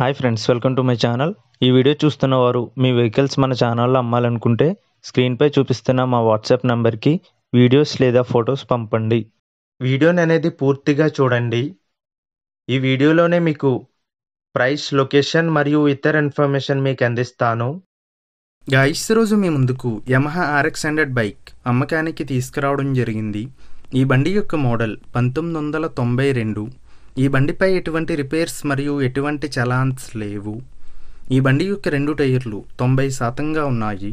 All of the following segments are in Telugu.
hi friends welcome to my channel ఈ వీడియో చూస్తున్న వారు మీ వెహికల్స్ మన ఛానల్లో అమ్మాలనుకుంటే స్క్రీన్పై చూపిస్తున్న మా వాట్సాప్ నెంబర్కి వీడియోస్ లేదా ఫొటోస్ పంపండి వీడియోని అనేది పూర్తిగా చూడండి ఈ వీడియోలోనే మీకు ప్రైస్ లొకేషన్ మరియు ఇతర ఇన్ఫర్మేషన్ మీకు అందిస్తాను గాయస్ రోజు మీ ముందుకు యమహా ఆర్ఎక్స్ హండ్రెడ్ బైక్ అమ్మకానికి తీసుకురావడం జరిగింది ఈ బండి యొక్క మోడల్ పంతొమ్మిది వందల తొంభై రెండు ఈ బండిపై ఎటువంటి రిపేర్స్ మరియు ఎటువంటి చలాన్స్ లేవు ఈ బండి యొక్క రెండు టైర్లు తొంభై శాతంగా ఉన్నాయి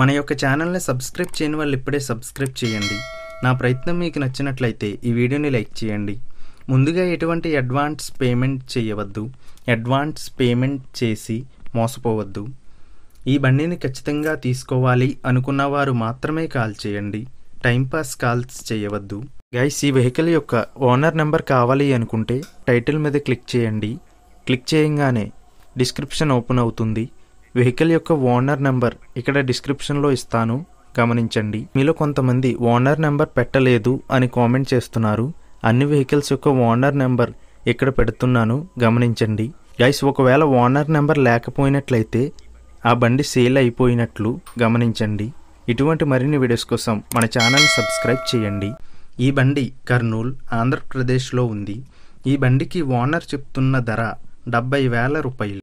మన యొక్క ఛానల్ని సబ్స్క్రైబ్ చేయని వాళ్ళు ఇప్పుడే సబ్స్క్రైబ్ చేయండి నా ప్రయత్నం మీకు నచ్చినట్లయితే ఈ వీడియోని లైక్ చేయండి ముందుగా ఎటువంటి అడ్వాన్స్ పేమెంట్ చేయవద్దు అడ్వాన్స్ పేమెంట్ చేసి మోసపోవద్దు ఈ బండిని ఖచ్చితంగా తీసుకోవాలి అనుకున్న వారు మాత్రమే కాల్ చేయండి టైంపాస్ కాల్స్ చేయవద్దు గైస్ ఈ వెహికల్ యొక్క ఓనర్ నెంబర్ కావాలి అనుకుంటే టైటిల్ మీద క్లిక్ చేయండి క్లిక్ చేయంగానే డిస్క్రిప్షన్ ఓపెన్ అవుతుంది వెహికల్ యొక్క ఓనర్ నెంబర్ ఇక్కడ డిస్క్రిప్షన్లో ఇస్తాను గమనించండి మీలో కొంతమంది ఓనర్ నెంబర్ పెట్టలేదు అని కామెంట్ చేస్తున్నారు అన్ని వెహికల్స్ యొక్క ఓనర్ నెంబర్ ఇక్కడ పెడుతున్నాను గమనించండి గైస్ ఒకవేళ ఓనర్ నెంబర్ లేకపోయినట్లయితే ఆ బండి సేల్ అయిపోయినట్లు గమనించండి ఇటువంటి మరిన్ని వీడియోస్ కోసం మన ఛానల్ సబ్స్క్రైబ్ చేయండి ఈ బండి కర్నూల్ ఆంధ్రప్రదేశ్లో ఉంది ఈ బండికి ఓనర్ చెప్తున్న ధర డెబ్బై వేల రూపాయలు